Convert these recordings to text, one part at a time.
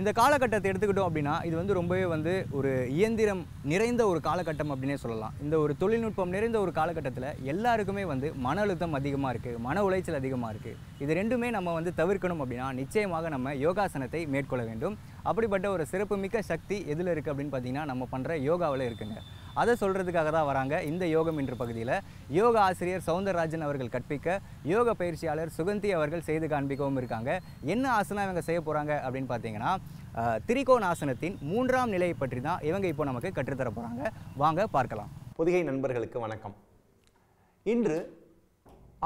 இந்த காலகட்டத்தை எடுத்துக்கிட்டோம் அப்படின்னா இது வந்து ரொம்பவே வந்து ஒரு இயந்திரம் நிறைந்த ஒரு காலகட்டம் அப்படின்னே சொல்லலாம் இந்த ஒரு தொழில்நுட்பம் நிறைந்த ஒரு காலகட்டத்தில் எல்லாருக்குமே வந்து மன அழுத்தம் அதிகமாக இருக்குது மன உளைச்சல் அதிகமாக இருக்குது இது ரெண்டுமே நம்ம வந்து தவிர்க்கணும் அப்படின்னா நிச்சயமாக நம்ம யோகாசனத்தை மேற்கொள்ள வேண்டும் அப்படிப்பட்ட ஒரு சிறப்புமிக்க சக்தி எதில் இருக்குது அப்படின்னு பார்த்தீங்கன்னா நம்ம பண்ணுற யோகாவில் இருக்குங்க அதை சொல்கிறதுக்காக தான் வராங்க இந்த யோகம் இன்று பகுதியில் யோக ஆசிரியர் சவுந்தரராஜன் அவர்கள் கற்பிக்க யோக பயிற்சியாளர் சுகந்தி அவர்கள் செய்து காண்பிக்கவும் இருக்காங்க என்ன ஆசனம் இவங்க செய்ய போகிறாங்க அப்படின்னு பார்த்தீங்கன்னா திரிகோணாசனத்தின் மூன்றாம் நிலையை பற்றி தான் இவங்க இப்போ நமக்கு கற்றுத்தர போகிறாங்க வாங்க பார்க்கலாம் புதுகை நண்பர்களுக்கு வணக்கம் இன்று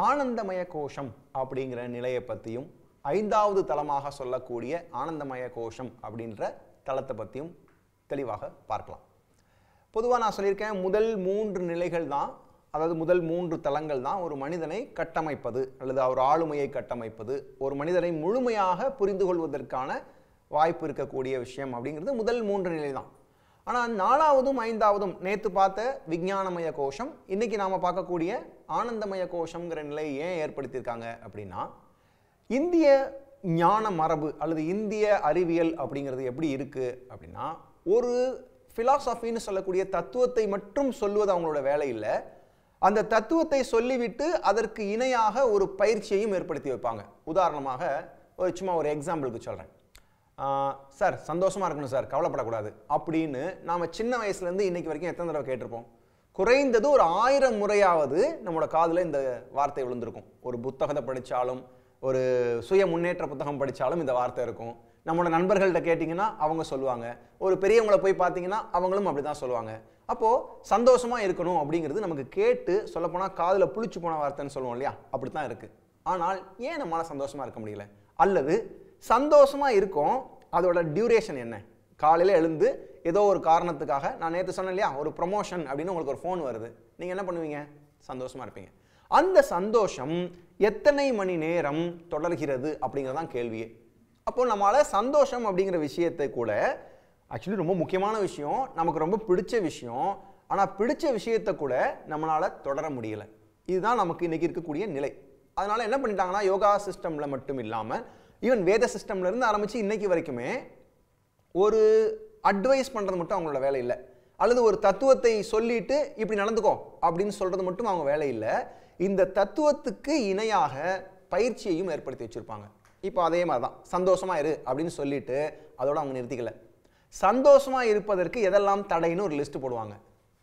ஆனந்தமய கோஷம் அப்படிங்கிற நிலையை பற்றியும் ஐந்தாவது தளமாக சொல்லக்கூடிய ஆனந்தமய கோஷம் அப்படின்ற தளத்தை பற்றியும் தெளிவாக பார்க்கலாம் பொதுவாக நான் சொல்லியிருக்கேன் முதல் மூன்று நிலைகள் தான் அதாவது முதல் மூன்று தளங்கள் தான் ஒரு மனிதனை கட்டமைப்பது அல்லது அவர் ஆளுமையை கட்டமைப்பது ஒரு மனிதனை முழுமையாக புரிந்து கொள்வதற்கான வாய்ப்பு இருக்கக்கூடிய விஷயம் அப்படிங்கிறது முதல் மூன்று நிலை தான் ஆனால் நாலாவதும் ஐந்தாவதும் நேற்று பார்த்த விஜயானமய கோஷம் இன்றைக்கி நாம் பார்க்கக்கூடிய ஆனந்தமய கோஷங்கிற நிலையை ஏன் ஏற்படுத்தியிருக்காங்க அப்படின்னா இந்திய ஞான மரபு அல்லது இந்திய அறிவியல் அப்படிங்கிறது எப்படி இருக்குது அப்படின்னா ஒரு ஃபிலாசபின்னு சொல்லக்கூடிய தத்துவத்தை மட்டும் சொல்லுவது அவங்களோட வேலை இல்லை அந்த தத்துவத்தை சொல்லிவிட்டு அதற்கு இணையாக ஒரு பயிற்சியையும் ஏற்படுத்தி வைப்பாங்க உதாரணமாக ஒரு சும்மா ஒரு எக்ஸாம்பிளுக்கு சொல்கிறேன் சார் சந்தோஷமாக இருக்கணும் சார் கவலைப்படக்கூடாது அப்படின்னு நாம் சின்ன வயசுலேருந்து இன்னைக்கு வரைக்கும் எத்தனை தடவை கேட்டிருப்போம் குறைந்தது ஒரு ஆயிரம் முறையாவது நம்மளோட காதில் இந்த வார்த்தை விழுந்திருக்கும் ஒரு புத்தகத்தை படித்தாலும் ஒரு சுய முன்னேற்ற புத்தகம் படித்தாலும் இந்த வார்த்தை இருக்கும் நம்மளோட நண்பர்கள்ட்ட கேட்டிங்கன்னா அவங்க சொல்லுவாங்க ஒரு பெரியவங்களை போய் பார்த்தீங்கன்னா அவங்களும் அப்படி தான் சொல்லுவாங்க அப்போது சந்தோஷமாக இருக்கணும் அப்படிங்கிறது நமக்கு கேட்டு சொல்லப்போனால் காதில் புளிச்சு போன வார்த்தைன்னு சொல்லுவோம் இல்லையா அப்படி தான் இருக்குது ஆனால் ஏன் நம்மளால் சந்தோஷமாக இருக்க முடியல அல்லது சந்தோஷமாக இருக்கும் அதோட டியூரேஷன் என்ன காலையில் எழுந்து ஏதோ ஒரு காரணத்துக்காக நான் நேற்று சொன்னேன் இல்லையா ஒரு ப்ரொமோஷன் அப்படின்னு உங்களுக்கு ஒரு ஃபோன் வருது நீங்கள் என்ன பண்ணுவீங்க சந்தோஷமாக இருப்பீங்க அந்த சந்தோஷம் எத்தனை மணி நேரம் தொடர்கிறது அப்படிங்கிறதான் கேள்வியே அப்போ நம்மளால் சந்தோஷம் அப்படிங்கிற விஷயத்தை கூட ஆக்சுவலி ரொம்ப முக்கியமான விஷயம் நமக்கு ரொம்ப பிடிச்ச விஷயம் ஆனால் பிடிச்ச விஷயத்தை கூட நம்மளால் தொடர முடியலை இதுதான் நமக்கு இன்றைக்கி இருக்கக்கூடிய நிலை அதனால் என்ன பண்ணிட்டாங்கன்னா யோகா சிஸ்டமில் மட்டும் இல்லாமல் ஈவன் வேத சிஸ்டம்லேருந்து ஆரம்பித்து இன்றைக்கி வரைக்குமே ஒரு அட்வைஸ் பண்ணுறது மட்டும் அவங்களோட வேலை இல்லை அல்லது ஒரு தத்துவத்தை சொல்லிட்டு இப்படி நடந்துக்கோ அப்படின்னு சொல்கிறது மட்டும் அவங்க வேலை இல்லை இந்த தத்துவத்துக்கு இணையாக பயிற்சியையும் ஏற்படுத்தி வச்சுருப்பாங்க இப்போ அதே மாதிரி தான் சந்தோஷமாக இரு அப்படின்னு சொல்லிட்டு அதோட அவங்க நிறுத்திக்கல சந்தோஷமாக இருப்பதற்கு எதெல்லாம் தடைன்னு ஒரு லிஸ்ட் போடுவாங்க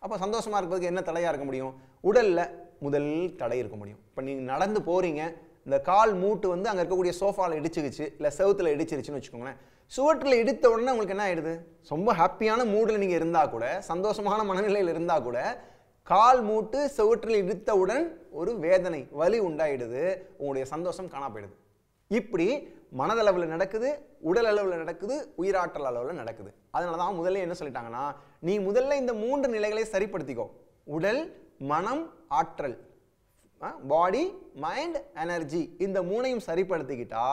அப்போ சந்தோஷமாக இருப்பதற்கு என்ன தடையாக இருக்க முடியும் உடலில் முதல் தடை இருக்க முடியும் இப்போ நீங்கள் நடந்து போகிறீங்க இந்த கால் மூட்டு வந்து அங்கே இருக்கக்கூடிய சோஃபாவில் இடிச்சிக்கிச்சு இல்லை செவத்தில் இடிச்சிருச்சுன்னு வச்சுக்கோங்களேன் சுவற்றில் இடித்த உடனே உங்களுக்கு என்ன ஆகிடுது ரொம்ப ஹாப்பியான மூடில் நீங்கள் இருந்தால் கூட சந்தோஷமான மனநிலையில் இருந்தால் கூட கால் மூட்டு செவற்றில் இடித்தவுடன் ஒரு வேதனை வலி உண்டாயிடுது உங்களுடைய சந்தோஷம் காணா போயிடுது இப்படி மனதளவில் நடக்குது உடல் அளவில் நடக்குது உயிராற்றல் அளவில் நடக்குது அதனால தான் முதல்ல என்ன சொல்லிட்டாங்கன்னா நீ முதல்ல இந்த மூன்று நிலைகளை சரிப்படுத்திக்கோ உடல் மனம் ஆற்றல் பாடி மைண்ட் எனர்ஜி இந்த மூணையும் சரிப்படுத்திக்கிட்டா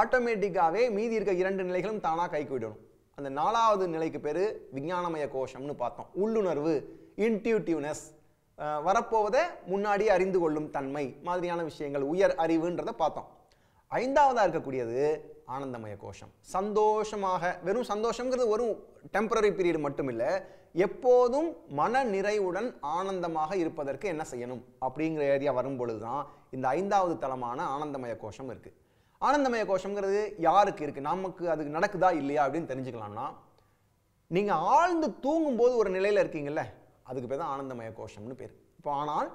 ஆட்டோமேட்டிக்காகவே மீதி இருக்க இரண்டு நிலைகளும் தானாக விடணும் அந்த நாலாவது நிலைக்கு பேர் விஞ்ஞானமய கோஷம்னு பார்த்தோம் உள்ளுணர்வு இன்ட்யூட்டிவ்னஸ் வரப்போவதை முன்னாடி அறிந்து கொள்ளும் தன்மை மாதிரியான விஷயங்கள் உயர் அறிவுன்றதை பார்த்தோம் ஐந்தாவதாக இருக்கக்கூடியது ஆனந்தமய கோஷம் சந்தோஷமாக வெறும் சந்தோஷங்கிறது ஒரு டெம்பரரி பீரியட் மட்டும் இல்லை எப்போதும் மன நிறைவுடன் ஆனந்தமாக இருப்பதற்கு என்ன செய்யணும் அப்படிங்கிற ஏரியா வரும்பொழுது தான் இந்த ஐந்தாவது தளமான ஆனந்தமய கோஷம் இருக்குது ஆனந்தமய கோஷங்கிறது யாருக்கு இருக்குது நமக்கு அது நடக்குதா இல்லையா அப்படின்னு தெரிஞ்சுக்கலாம்னா நீங்கள் ஆழ்ந்து தூங்கும்போது ஒரு நிலையில் இருக்கீங்கல்ல அதுக்கு பேர் தான் ஆனந்தமய கோஷம்னு பேர் இப்போ ஆனால்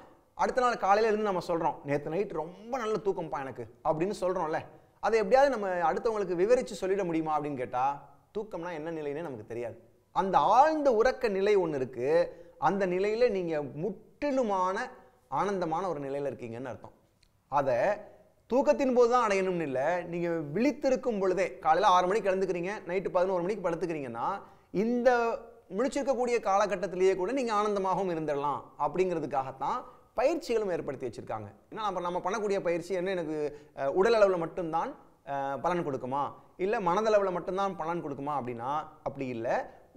அடுத்த நாள் காலையில் இருந்து நம்ம சொல்கிறோம் நேற்று நைட் ரொம்ப நல்ல தூக்கம்ப்பா எனக்கு அப்படின்னு சொல்கிறோம்ல அதை எப்படியாவது நம்ம அடுத்தவங்களுக்கு விவரித்து சொல்லிட முடியுமா அப்படின்னு கேட்டால் தூக்கம்னா என்ன நிலைன்னே நமக்கு தெரியாது அந்த ஆழ்ந்த உறக்க நிலை ஒன்று இருக்குது அந்த நிலையில் நீங்கள் முற்றிலுமான ஆனந்தமான ஒரு நிலையில் இருக்கீங்கன்னு அர்த்தம் அதை தூக்கத்தின் போது தான் அடையணும்னு இல்லை நீங்கள் விழித்திருக்கும் பொழுதே காலையில் ஆறு மணிக்கு கிளந்துக்கிறீங்க நைட்டு பதினோரு மணிக்கு படுத்துக்கிறீங்கன்னா இந்த முழிச்சிருக்கக்கூடிய காலகட்டத்திலேயே கூட நீங்கள் ஆனந்தமாகவும் இருந்துடலாம் அப்படிங்கிறதுக்காகத்தான் பயிற்சிகளும் ஏற்படுத்தி வச்சுருக்காங்க ஏன்னா நம்ம நம்ம பண்ணக்கூடிய பயிற்சி என்ன எனக்கு உடல் அளவில் மட்டும்தான் பலன் கொடுக்குமா இல்லை மனதளவில் மட்டும்தான் பலன் கொடுக்குமா அப்படின்னா அப்படி இல்லை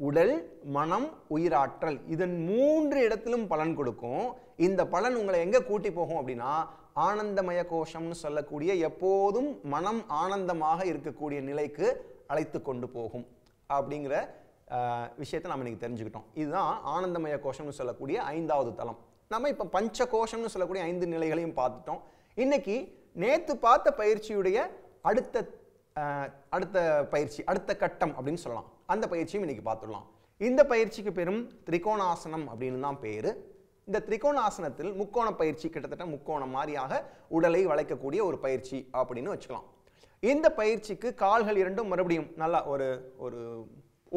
உடல் மனம் உயிராற்றல் இதன் மூன்று இடத்திலும் பலன் கொடுக்கும் இந்த பலன் உங்களை எங்கே கூட்டி போகும் அப்படின்னா ஆனந்தமய கோஷம்னு சொல்லக்கூடிய எப்போதும் மனம் ஆனந்தமாக இருக்கக்கூடிய நிலைக்கு அழைத்து கொண்டு போகும் அப்படிங்கிற விஷயத்தை நம்ம இன்றைக்கி தெரிஞ்சுக்கிட்டோம் இதுதான் ஆனந்தமய கோஷம்னு சொல்லக்கூடிய ஐந்தாவது தளம் நம்ம இப்போ பஞ்ச கோஷம்னு சொல்லக்கூடிய ஐந்து நிலைகளையும் பார்த்துட்டோம் இன்னைக்கு நேற்று பார்த்த பயிற்சியுடைய அடுத்த அடுத்த பயிற்சி அடுத்த கட்டம் அப்படின்னு சொல்லலாம் அந்த பயிற்சியும் இன்னைக்கு பார்த்துடலாம் இந்த பயிற்சிக்கு பெரும் திரிகோணாசனம் அப்படின்னு தான் பேர் இந்த திரிகோணாசனத்தில் முக்கோண பயிற்சி கிட்டத்தட்ட முக்கோணம் மாதிரியாக உடலை வளைக்கக்கூடிய ஒரு பயிற்சி அப்படின்னு வச்சுக்கலாம் இந்த பயிற்சிக்கு கால்கள் இரண்டும் மறுபடியும் நல்லா ஒரு ஒரு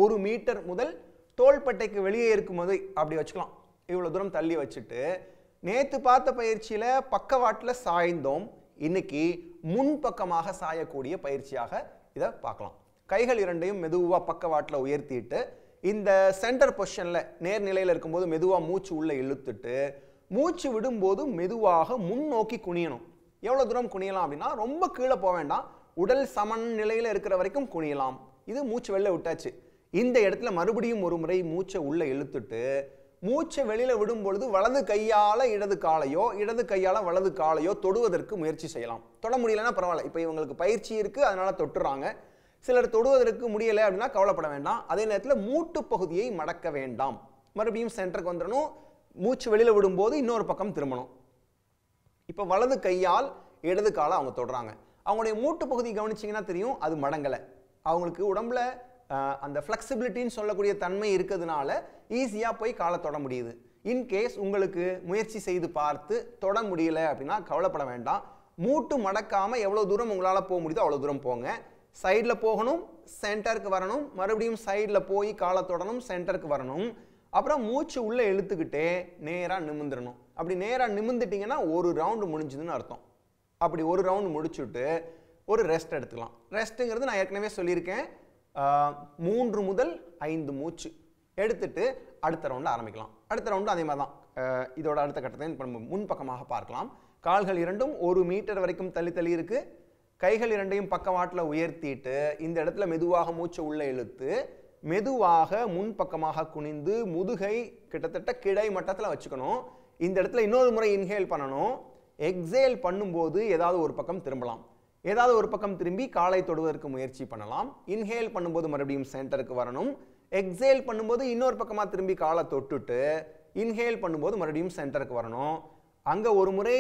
ஒரு மீட்டர் முதல் தோள்பட்டைக்கு வெளியே இருக்கும் அப்படி வச்சுக்கலாம் இவ்வளோ தூரம் தள்ளி வச்சுட்டு நேற்று பார்த்த பயிற்சியில் பக்கவாட்டில் சாய்ந்தோம் இன்னைக்கு முன்பக்கமாக சாயக்கூடிய பயிற்சியாக இதை பார்க்கலாம் கைகள் இரண்டையும் மெதுவாக பக்கவாட்டில் உயர்த்திட்டு இந்த சென்டர் பொசிஷனில் நேர்நிலையில் இருக்கும்போது மெதுவாக மூச்சு உள்ளே இழுத்துட்டு மூச்சு விடும்போது மெதுவாக முன்னோக்கி குனியணும் எவ்வளோ தூரம் குனியலாம் அப்படின்னா ரொம்ப கீழே போக வேண்டாம் உடல் சமன் நிலையில் இருக்கிற வரைக்கும் குனியலாம் இது மூச்சு வெளில விட்டாச்சு இந்த இடத்துல மறுபடியும் ஒரு முறை மூச்சை உள்ளே இழுத்துட்டு மூச்சை வெளியில் விடும் பொழுது வலது கையால் இடது காலையோ இடது கையால் வலது காலையோ தொடுவதற்கு முயற்சி செய்யலாம் தொட முடியலன்னா பரவாயில்ல இப்போ இவங்களுக்கு பயிற்சி இருக்குது அதனால் தொட்டுறாங்க சிலர் தொடுவதற்கு முடியலை அப்படின்னா கவலைப்பட வேண்டாம் அதே நேரத்தில் மூட்டு பகுதியை மடக்க வேண்டாம் மறுபடியும் சென்டருக்கு வந்துடணும் மூச்சு வெளியில் விடும்போது இன்னொரு பக்கம் திரும்பணும் இப்போ வலது கையால் இடது காலை அவங்க தொடுறாங்க அவங்களுடைய மூட்டு பகுதி கவனிச்சிங்கன்னா தெரியும் அது மடங்கலை அவங்களுக்கு உடம்புல அந்த ஃப்ளெக்சிபிலிட்டின்னு சொல்லக்கூடிய தன்மை இருக்கிறதுனால ஈஸியாக போய் காலை தொட முடியுது இன்கேஸ் உங்களுக்கு முயற்சி செய்து பார்த்து தொட முடியல அப்படின்னா கவலைப்பட வேண்டாம் மூட்டு மடக்காமல் எவ்வளோ தூரம் உங்களால் போக முடியுதோ அவ்வளோ தூரம் போங்க சைடில் போகணும் சென்டருக்கு வரணும் மறுபடியும் சைடில் போய் காலை தொடணும் சென்டருக்கு வரணும் அப்புறம் மூச்சு உள்ளே இழுத்துக்கிட்டே நேராக நிமிந்துடணும் அப்படி நேராக நிமிந்துட்டிங்கன்னா ஒரு ரவுண்டு முடிஞ்சுதுன்னு அர்த்தம் அப்படி ஒரு ரவுண்டு முடிச்சுட்டு ஒரு ரெஸ்ட் எடுத்துக்கலாம் ரெஸ்ட்டுங்கிறது நான் ஏற்கனவே சொல்லியிருக்கேன் மூன்று முதல் ஐந்து மூச்சு எடுத்துட்டு அடுத்த ரவுண்டில் ஆரம்பிக்கலாம் அடுத்த ரவுண்டு அதே மாதிரி தான் இதோட அடுத்த கட்டத்தை இப்போ நம்ம முன்பக்கமாக பார்க்கலாம் கால்கள் இரண்டும் ஒரு மீட்டர் வரைக்கும் தள்ளி தள்ளி இருக்குது கைகள் இரண்டையும் பக்கவாட்டில் உயர்த்திட்டு இந்த இடத்துல மெதுவாக மூச்சை உள்ளே இழுத்து மெதுவாக முன்பக்கமாக குனிந்து முதுகை கிட்டத்தட்ட கிடை மட்டத்தில் வச்சுக்கணும் இந்த இடத்துல இன்னொரு முறை இன்ஹேல் பண்ணணும் எக்ஸேல் பண்ணும்போது ஏதாவது ஒரு பக்கம் திரும்பலாம் ஏதாவது ஒரு பக்கம் திரும்பி காலை தொடுவதற்கு முயற்சி பண்ணலாம் இன்ஹேல் பண்ணும்போது மறுபடியும் சென்டருக்கு வரணும் எக்ஸேல் பண்ணும்போது இன்னொரு பக்கமாக திரும்பி காலை தொட்டுட்டு இன்ஹேல் பண்ணும்போது மறுபடியும் சென்டருக்கு வரணும் அங்கே ஒரு முறை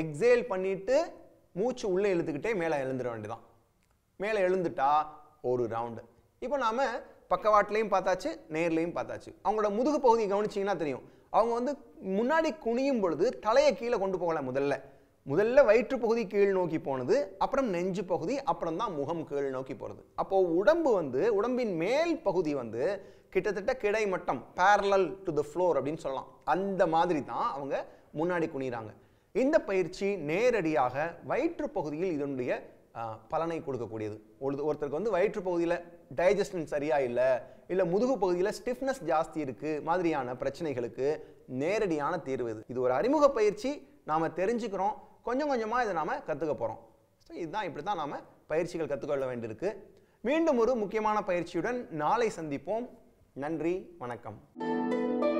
எக்ஸேல் பண்ணிவிட்டு மூச்சு உள்ளே இழுத்துக்கிட்டே மேலே எழுந்துட வேண்டியதான் மேலே எழுந்துட்டா ஒரு ரவுண்டு இப்போ நாம் பக்கவாட்டிலையும் பார்த்தாச்சு நேர்லையும் பார்த்தாச்சு அவங்களோட முதுகு பகுதி கவனிச்சிங்கன்னா தெரியும் அவங்க வந்து முன்னாடி குனியும் பொழுது தலையை கீழே கொண்டு போகலை முதல்ல முதல்ல வயிற்று பகுதி கீழ் நோக்கி போனது அப்புறம் நெஞ்சு பகுதி அப்புறம் தான் முகம் கீழ் நோக்கி போகிறது அப்போது உடம்பு வந்து உடம்பின் மேல் பகுதி வந்து கிட்டத்தட்ட கிடைமட்டம் பேரலல் டு த ஃப்ளோர் அப்படின்னு சொல்லலாம் அந்த மாதிரி தான் அவங்க முன்னாடி குனிகிறாங்க இந்த பயிற்சி நேரடியாக வயிற்று பகுதியில் இதனுடைய பலனை கொடுக்கக்கூடியது ஒரு ஒருத்தருக்கு வந்து வயிற்று பகுதியில் டைஜஷன் சரியாக இல்லை இல்லை முதுகு பகுதியில் ஸ்டிஃப்னஸ் ஜாஸ்தி இருக்குது மாதிரியான பிரச்சனைகளுக்கு நேரடியான தீர்வு இது இது ஒரு அறிமுக பயிற்சி நாம் தெரிஞ்சுக்கிறோம் கொஞ்சம் கொஞ்சமாக இதை நாம் கற்றுக்க போகிறோம் ஸோ இதுதான் இப்படி தான் நாம் பயிற்சிகள் கற்றுக்கொள்ள வேண்டியிருக்கு மீண்டும் ஒரு முக்கியமான பயிற்சியுடன் நாளை சந்திப்போம் நன்றி வணக்கம்